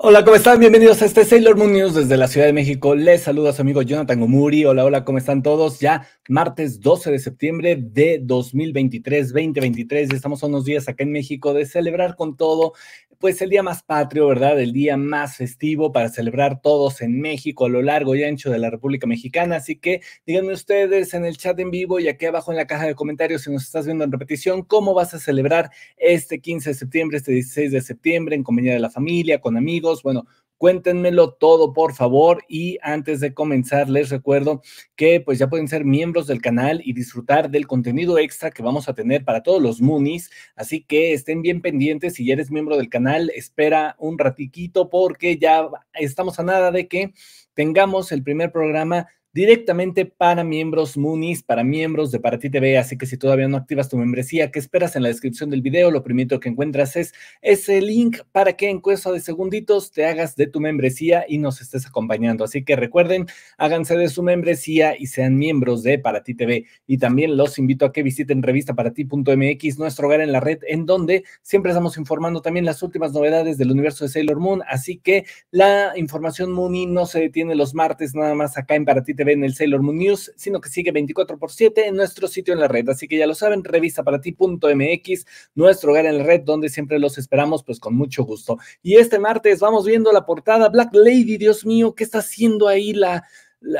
Hola, ¿cómo están? Bienvenidos a este Sailor Moon News desde la Ciudad de México. Les saluda su amigo Jonathan Gomuri. Hola, hola, ¿cómo están todos? Ya martes 12 de septiembre de 2023, 2023. Estamos unos días acá en México de celebrar con todo pues el día más patrio, ¿verdad? El día más festivo para celebrar todos en México, a lo largo y ancho de la República Mexicana. Así que díganme ustedes en el chat en vivo y aquí abajo en la caja de comentarios, si nos estás viendo en repetición, cómo vas a celebrar este 15 de septiembre, este 16 de septiembre, en compañía de la familia, con amigos, bueno, Cuéntenmelo todo, por favor. Y antes de comenzar, les recuerdo que pues ya pueden ser miembros del canal y disfrutar del contenido extra que vamos a tener para todos los Moonies. Así que estén bien pendientes. Si ya eres miembro del canal, espera un ratiquito porque ya estamos a nada de que tengamos el primer programa directamente para miembros Munis, para miembros de Para Ti TV. Así que si todavía no activas tu membresía, ¿qué esperas en la descripción del video? Lo primero que encuentras es ese link para que en cuestión de segunditos te hagas de tu membresía y nos estés acompañando. Así que recuerden, háganse de su membresía y sean miembros de Para Ti TV. Y también los invito a que visiten revistaparati.mx, nuestro hogar en la red, en donde siempre estamos informando también las últimas novedades del universo de Sailor Moon. Así que la información Moonie no se detiene los martes nada más acá en Para Ti TV en el Sailor Moon News, sino que sigue 24 por 7 en nuestro sitio en la red. Así que ya lo saben, revista para ti.mx, nuestro hogar en la red, donde siempre los esperamos, pues con mucho gusto. Y este martes vamos viendo la portada Black Lady, Dios mío, ¿qué está haciendo ahí la,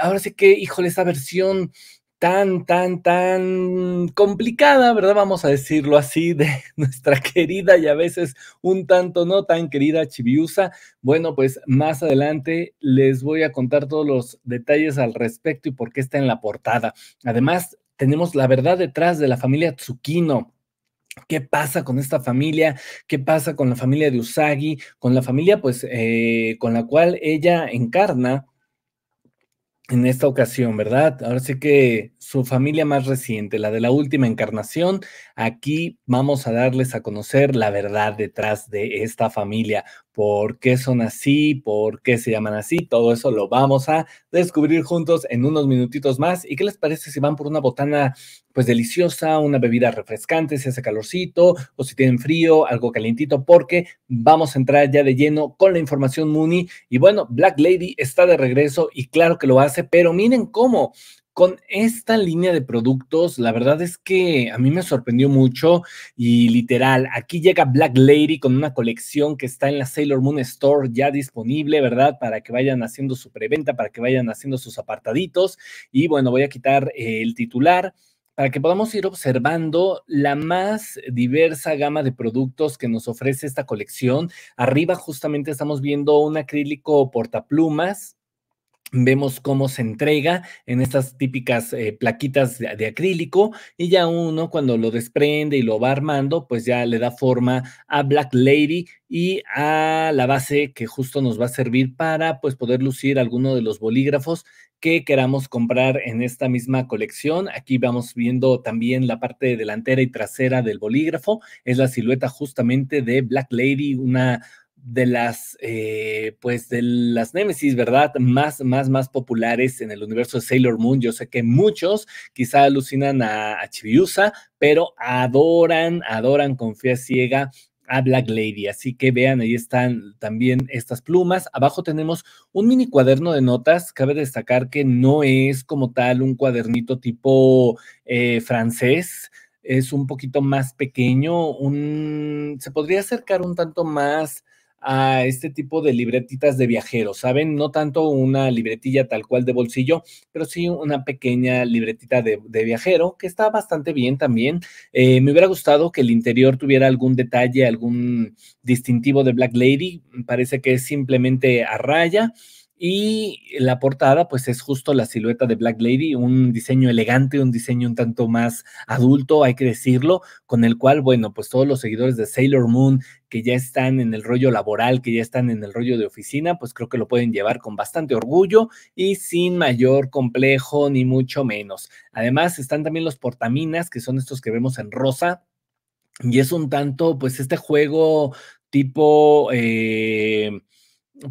ahora sí que, híjole, esa versión tan, tan, tan complicada, ¿verdad? Vamos a decirlo así, de nuestra querida y a veces un tanto no tan querida Chibiusa. Bueno, pues más adelante les voy a contar todos los detalles al respecto y por qué está en la portada. Además, tenemos la verdad detrás de la familia Tsukino. ¿Qué pasa con esta familia? ¿Qué pasa con la familia de Usagi? Con la familia, pues, eh, con la cual ella encarna en esta ocasión, ¿verdad? Ahora sí que su familia más reciente, la de la última encarnación, aquí vamos a darles a conocer la verdad detrás de esta familia por qué son así, por qué se llaman así, todo eso lo vamos a descubrir juntos en unos minutitos más. ¿Y qué les parece si van por una botana pues deliciosa, una bebida refrescante si hace calorcito o si tienen frío, algo calientito? Porque vamos a entrar ya de lleno con la información Mooney. Y bueno, Black Lady está de regreso y claro que lo hace, pero miren cómo, con esta línea de productos, la verdad es que a mí me sorprendió mucho y literal, aquí llega Black Lady con una colección que está en la Sailor Moon Store ya disponible, ¿verdad? Para que vayan haciendo su preventa, para que vayan haciendo sus apartaditos. Y bueno, voy a quitar eh, el titular para que podamos ir observando la más diversa gama de productos que nos ofrece esta colección. Arriba justamente estamos viendo un acrílico portaplumas, vemos cómo se entrega en estas típicas eh, plaquitas de, de, acrílico y ya uno cuando lo desprende y lo va armando, pues ya le da forma a Black Lady y a la base que justo nos va a servir para pues poder lucir alguno de los bolígrafos que queramos comprar en esta misma colección. Aquí vamos viendo también la parte delantera y trasera del bolígrafo. Es la silueta justamente de Black Lady, una de las, eh, pues de las Némesis, ¿verdad? Más, más, más populares en el universo de Sailor Moon. Yo sé que muchos quizá alucinan a, Chibiusa, pero adoran, adoran con fe ciega a Black Lady. Así que vean, ahí están también estas plumas. Abajo tenemos un mini cuaderno de notas. Cabe destacar que no es como tal un cuadernito tipo eh, francés. Es un poquito más pequeño, un, se podría acercar un tanto más a este tipo de libretitas de viajero, ¿saben? No tanto una libretilla tal cual de bolsillo, pero sí una pequeña libretita de, viajero que está bastante bien también. Eh, me hubiera gustado que el interior tuviera algún detalle, algún distintivo de Black Lady. Parece que es simplemente a raya. Y la portada, pues es justo la silueta de Black Lady, un diseño elegante, un diseño un tanto más adulto, hay que decirlo, con el cual, bueno, pues todos los seguidores de Sailor Moon que ya están en el rollo laboral, que ya están en el rollo de oficina, pues creo que lo pueden llevar con bastante orgullo y sin mayor complejo, ni mucho menos. Además, están también los portaminas, que son estos que vemos en rosa. Y es un tanto, pues, este juego tipo... Eh,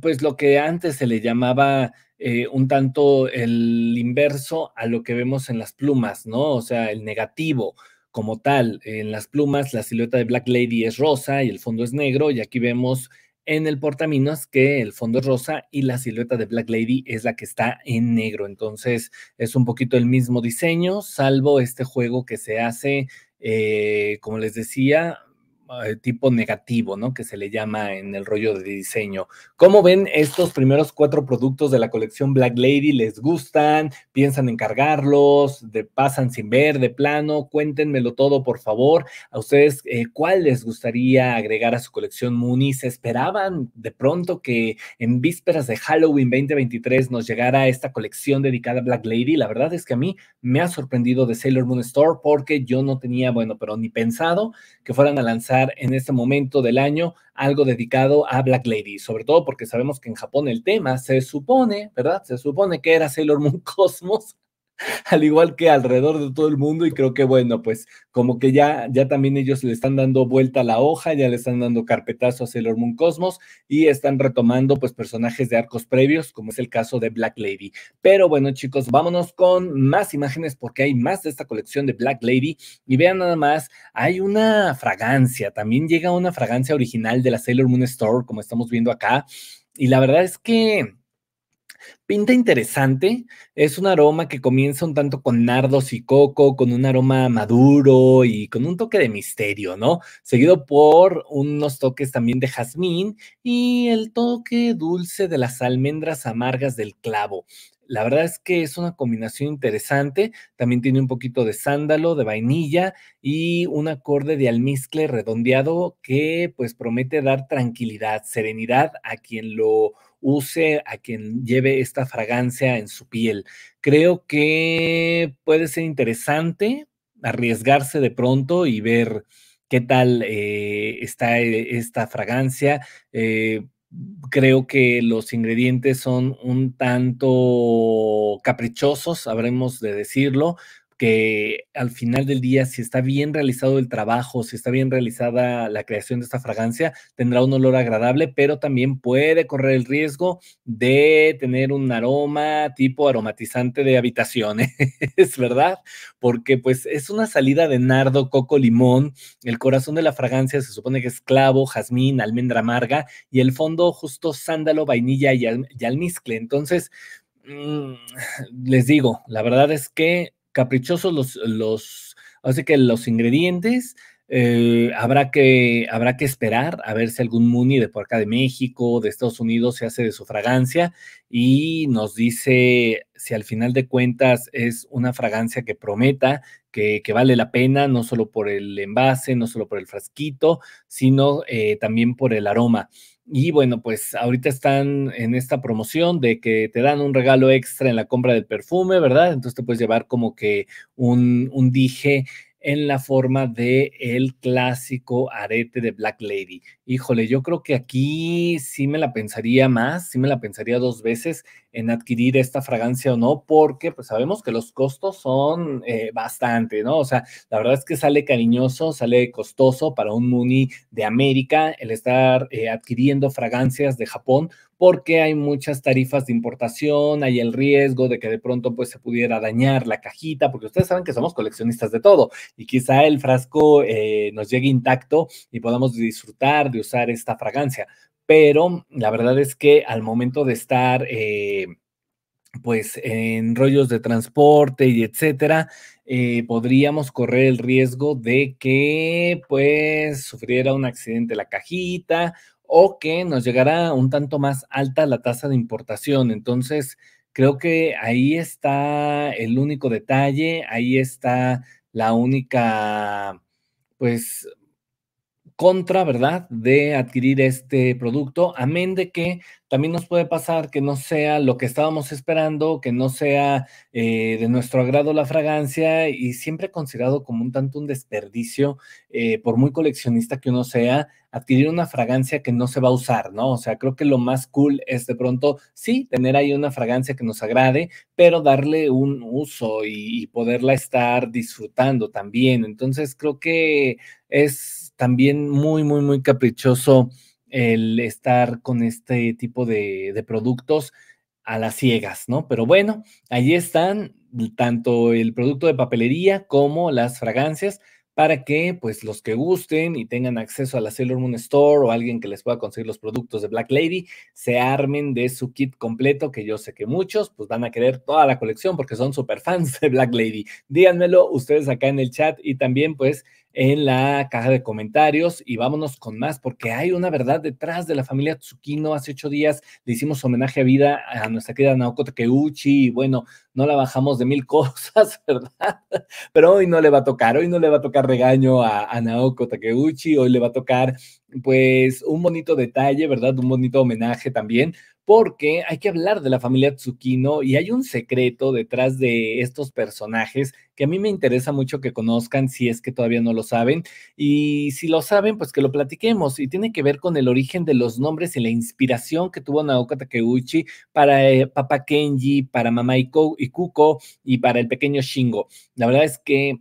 pues lo que antes se le llamaba eh, un tanto el inverso a lo que vemos en las plumas, ¿no? O sea, el negativo como tal. En las plumas la silueta de Black Lady es rosa y el fondo es negro y aquí vemos en el portaminas que el fondo es rosa y la silueta de Black Lady es la que está en negro. Entonces es un poquito el mismo diseño, salvo este juego que se hace, eh, como les decía, Ah, eh, tipo negativo, ¿no? Que se le llama en el rollo de diseño. ¿Cómo ven estos primeros cuatro productos de la colección Black Lady? ¿Les gustan? ¿Piensan encargarlos? ¿De pasan sin ver de plano? Cuéntenmelo todo, por favor. A ustedes, eh, ¿cuál les gustaría agregar a su colección Mooney? ¿Se esperaban de pronto que en vísperas de Halloween 2023 nos llegara esta colección dedicada a Black Lady? La verdad es que a mí me ha sorprendido de Sailor Moon Store porque yo no tenía, bueno, pero ni pensado que fueran a lanzar en este momento del año algo dedicado a Black Lady, sobre todo porque sabemos que en Japón el tema se supone, ¿verdad? Se supone que era Sailor Moon Cosmos, al igual que alrededor de todo el mundo y creo que bueno, pues como que ya, ya también ellos le están dando vuelta a la hoja, ya le están dando carpetazo a Sailor Moon Cosmos y están retomando pues personajes de arcos previos, como es el caso de Black Lady. Pero bueno chicos, vámonos con más imágenes porque hay más de esta colección de Black Lady y vean nada más, hay una fragancia, también llega una fragancia original de la Sailor Moon Store, como estamos viendo acá, y la verdad es que Pinta interesante, es un aroma que comienza un tanto con nardos y coco, con un aroma maduro y con un toque de misterio, ¿no? Seguido por unos toques también de jazmín y el toque dulce de las almendras amargas del clavo. La verdad es que es una combinación interesante. También tiene un poquito de sándalo, de vainilla y un acorde de almizcle redondeado que pues promete dar tranquilidad, serenidad a quien lo use, a quien lleve esta fragancia en su piel. Creo que puede ser interesante arriesgarse de pronto y ver qué tal eh, está eh, esta fragancia. Eh, creo que los ingredientes son un tanto caprichosos, habremos de decirlo, que al final del día, si está bien realizado el trabajo, si está bien realizada la creación de esta fragancia, tendrá un olor agradable, pero también puede correr el riesgo de tener un aroma tipo aromatizante de habitaciones, ¿verdad? Porque pues es una salida de nardo, coco, limón, el corazón de la fragancia se supone que es clavo, jazmín, almendra amarga y el fondo justo sándalo, vainilla y, y almizcle. Entonces, mm, les digo, la verdad es que caprichosos los, los, así que los ingredientes. Eh, habrá, que, habrá que esperar a ver si algún Muni de por acá de México, de Estados Unidos, se hace de su fragancia y nos dice si al final de cuentas es una fragancia que prometa, que, que vale la pena, no solo por el envase, no solo por el frasquito, sino eh, también por el aroma. Y bueno, pues ahorita están en esta promoción de que te dan un regalo extra en la compra del perfume, ¿verdad? Entonces te puedes llevar como que un, un dije en la forma de el clásico arete de Black Lady. Híjole, yo creo que aquí sí me la pensaría más, sí me la pensaría dos veces en adquirir esta fragancia o no, porque pues sabemos que los costos son eh, bastante, ¿no? O sea, la verdad es que sale cariñoso, sale costoso para un Muni de América el estar eh, adquiriendo fragancias de Japón, porque hay muchas tarifas de importación, hay el riesgo de que de pronto pues se pudiera dañar la cajita, porque ustedes saben que somos coleccionistas de todo y quizá el frasco eh, nos llegue intacto y podamos disfrutar de usar esta fragancia. Pero la verdad es que al momento de estar... Eh, pues en rollos de transporte y etcétera, eh, podríamos correr el riesgo de que pues sufriera un accidente la cajita o que nos llegará un tanto más alta la tasa de importación. Entonces, creo que ahí está el único detalle, ahí está la única, pues, contra, ¿verdad?, de adquirir este producto, amén de que también nos puede pasar que no sea lo que estábamos esperando, que no sea eh, de nuestro agrado la fragancia y siempre considerado como un tanto un desperdicio, eh, por muy coleccionista que uno sea, adquirir una fragancia que no se va a usar, ¿no? O sea, creo que lo más cool es de pronto, sí, tener ahí una fragancia que nos agrade, pero darle un uso y, poderla estar disfrutando también. Entonces, creo que es también muy, muy, muy caprichoso el estar con este tipo de, de productos a las ciegas, ¿no? Pero bueno, ahí están tanto el producto de papelería como las fragancias para que pues los que gusten y tengan acceso a la Sailor Moon Store o alguien que les pueda conseguir los productos de Black Lady, se armen de su kit completo, que yo sé que muchos pues van a querer toda la colección porque son super fans de Black Lady. Díganmelo ustedes acá en el chat y también pues en la caja de comentarios y vámonos con más porque hay una verdad detrás de la familia Tsukino. Hace ocho días le hicimos homenaje a vida a nuestra querida Naoko Takeuchi y bueno, no la bajamos de mil cosas, ¿verdad? Pero hoy no le va a tocar, hoy no le va a tocar regaño a, Naoko Takeuchi, hoy le va a tocar pues un bonito detalle, ¿verdad? Un bonito homenaje también porque hay que hablar de la familia Tsukino y hay un secreto detrás de estos personajes que a mí me interesa mucho que conozcan si es que todavía no lo saben y si lo saben pues que lo platiquemos y tiene que ver con el origen de los nombres y la inspiración que tuvo Naoka Takeuchi para papá eh, Papa Kenji, para Mamá Ikuko y para el pequeño Shingo. La verdad es que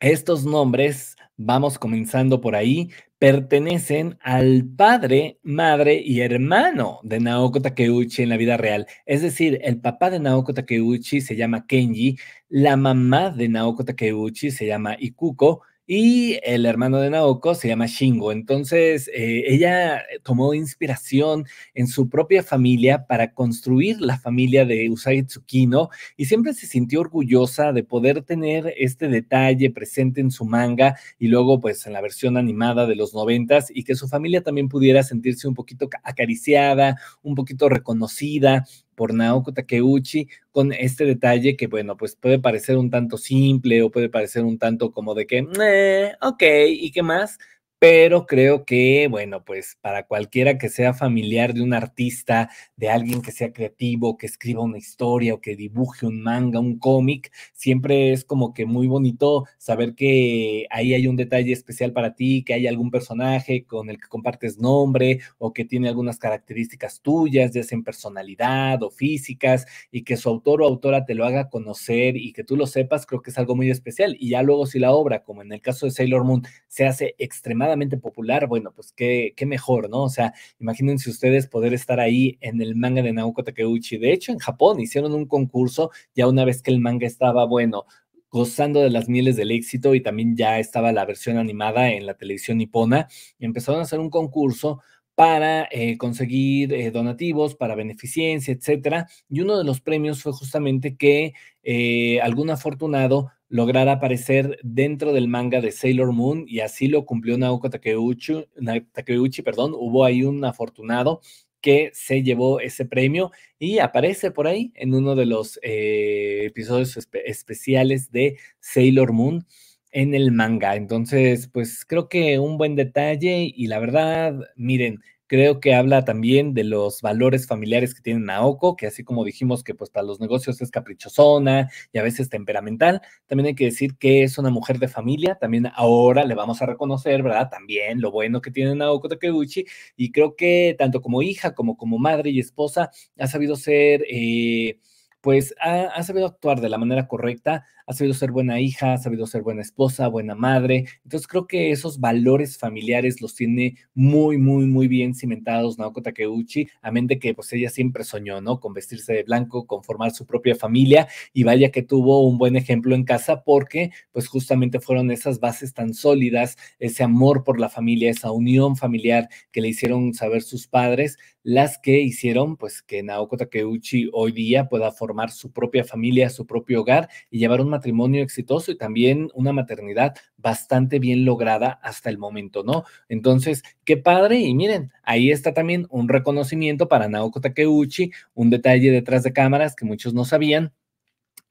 estos nombres Vamos comenzando por ahí. Pertenecen al padre, madre y hermano de Naoko Takeuchi en la vida real. Es decir, el papá de Naoko Takeuchi se llama Kenji, la mamá de Naoko Takeuchi se llama Ikuko y el hermano de Naoko se llama Shingo. Entonces, eh, ella eh, tomó inspiración en su propia familia para construir la familia de Usagi Tsukino y siempre se sintió orgullosa de poder tener este detalle presente en su manga y luego pues en la versión animada de los noventas y que su familia también pudiera sentirse un poquito acariciada, un poquito reconocida por Naoko Takeuchi con este detalle que, bueno, pues puede parecer un tanto simple o puede parecer un tanto como de que, eh, ok, ¿y qué más? pero creo que, bueno, pues para cualquiera que sea familiar de un artista, de alguien que sea creativo, que escriba una historia o que dibuje un manga, un cómic, siempre es como que muy bonito saber que ahí hay un detalle especial para ti, que hay algún personaje con el que compartes nombre o que tiene algunas características tuyas, ya sea en personalidad o físicas, y que su autor o autora te lo haga conocer y que tú lo sepas, creo que es algo muy especial. Y ya luego si la obra, como en el caso de Sailor Moon, se hace extremadamente popular, bueno, pues qué, qué mejor, ¿no? O sea, imagínense ustedes poder estar ahí en el manga de Naoko Takeuchi. De hecho, en Japón hicieron un concurso ya una vez que el manga estaba, bueno, gozando de las mieles del éxito y también ya estaba la versión animada en la televisión nipona empezaron a hacer un concurso para eh, conseguir eh, donativos, para beneficencia, etcétera. Y uno de los premios fue justamente que eh, algún afortunado lograr aparecer dentro del manga de Sailor Moon y así lo cumplió Naoko Takeuchi, Takeuchi perdón, hubo ahí un afortunado que se llevó ese premio y aparece por ahí en uno de los eh, episodios especiales de Sailor Moon en el manga. Entonces, pues creo que un buen detalle y la verdad, miren, Creo que habla también de los valores familiares que tiene Naoko, que así como dijimos que pues para los negocios es caprichosona y a veces temperamental, también hay que decir que es una mujer de familia, también ahora le vamos a reconocer, ¿verdad? También lo bueno que tiene Naoko Takeuchi y creo que tanto como hija como como madre y esposa ha sabido ser... Eh, pues ha, sabido actuar de la manera correcta, ha sabido ser buena hija, ha sabido ser buena esposa, buena madre. Entonces creo que esos valores familiares los tiene muy, muy, muy bien cimentados Naoko Takeuchi, a mente que pues ella siempre soñó, ¿no? Con vestirse de blanco, con formar su propia familia y vaya que tuvo un buen ejemplo en casa porque pues justamente fueron esas bases tan sólidas, ese amor por la familia, esa unión familiar que le hicieron saber sus padres las que hicieron pues que Naoko Takeuchi hoy día pueda formar su propia familia, su propio hogar y llevar un matrimonio exitoso y también una maternidad bastante bien lograda hasta el momento, ¿no? Entonces, qué padre y miren, ahí está también un reconocimiento para Naoko Takeuchi, un detalle detrás de cámaras que muchos no sabían,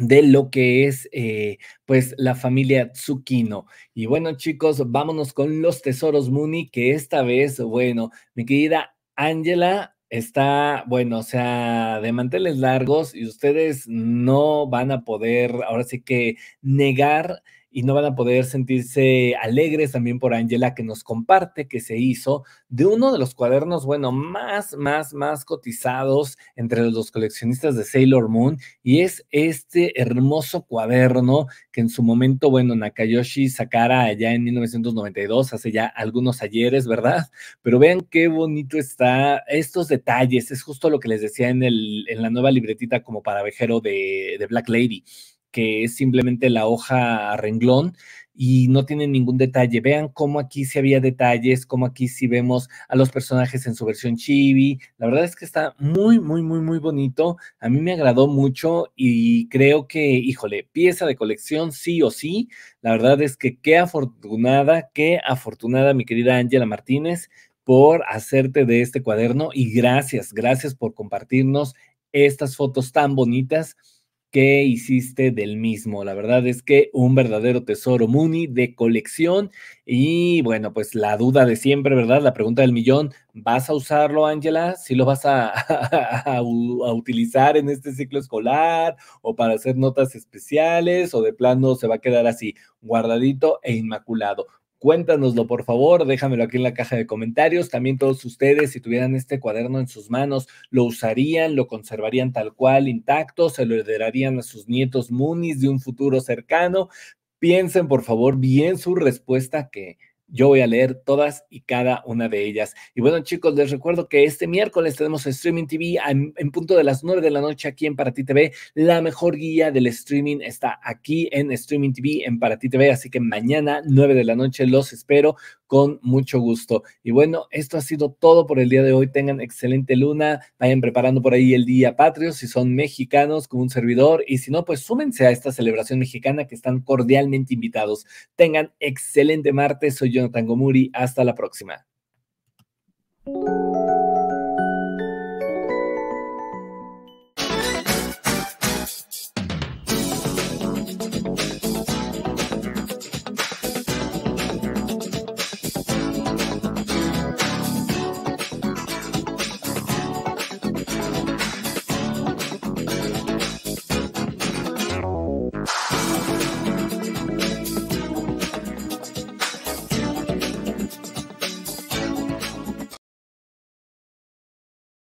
de lo que es eh, pues la familia Tsukino. Y bueno chicos, vámonos con los tesoros Muni, que esta vez, bueno, mi querida Angela está, bueno, o sea, de manteles largos y ustedes no van a poder, ahora sí que negar y no van a poder sentirse alegres también por Angela que nos comparte que se hizo de uno de los cuadernos, bueno, más, más, más cotizados entre los coleccionistas de Sailor Moon y es este hermoso cuaderno que en su momento, bueno, Nakayoshi sacara allá en 1992, hace ya algunos ayeres, ¿verdad? Pero vean qué bonito está estos detalles, es justo lo que les decía en, el, en la nueva libretita como para vejero de Black Lady que es simplemente la hoja a renglón y no tiene ningún detalle. Vean cómo aquí sí había detalles, cómo aquí si vemos a los personajes en su versión chibi. La verdad es que está muy, muy, muy, muy bonito. A mí me agradó mucho y creo que, híjole, pieza de colección sí o sí. La verdad es que qué afortunada, qué afortunada mi querida Ángela Martínez por hacerte de este cuaderno y gracias, gracias por compartirnos estas fotos tan bonitas ¿Qué hiciste del mismo. La verdad es que un verdadero tesoro Muni de colección. Y bueno, pues la duda de siempre, ¿verdad? La pregunta del millón, ¿vas a usarlo, Ángela? ¿Si ¿Sí lo vas a, a, utilizar en este ciclo escolar o para hacer notas especiales o de plano se va a quedar así, guardadito e inmaculado? Cuéntanoslo, por favor, déjamelo aquí en la caja de comentarios. También todos ustedes, si tuvieran este cuaderno en sus manos, lo usarían, lo conservarían tal cual, intacto, se lo heredarían a sus nietos munis de un futuro cercano. Piensen, por favor, bien su respuesta que yo voy a leer todas y cada una de ellas. Y bueno, chicos, les recuerdo que este miércoles tenemos Streaming TV en, punto de las 9 de la noche aquí en Para Ti TV. La mejor guía del streaming está aquí en Streaming TV en Para Ti TV. Así que mañana, 9 de la noche, los espero con mucho gusto. Y bueno, esto ha sido todo por el día de hoy. Tengan excelente luna, vayan preparando por ahí el Día Patrio, si son mexicanos, con un servidor, y si no, pues súmense a esta celebración mexicana que están cordialmente invitados. Tengan excelente martes, soy Jonathan Gomuri, hasta la próxima.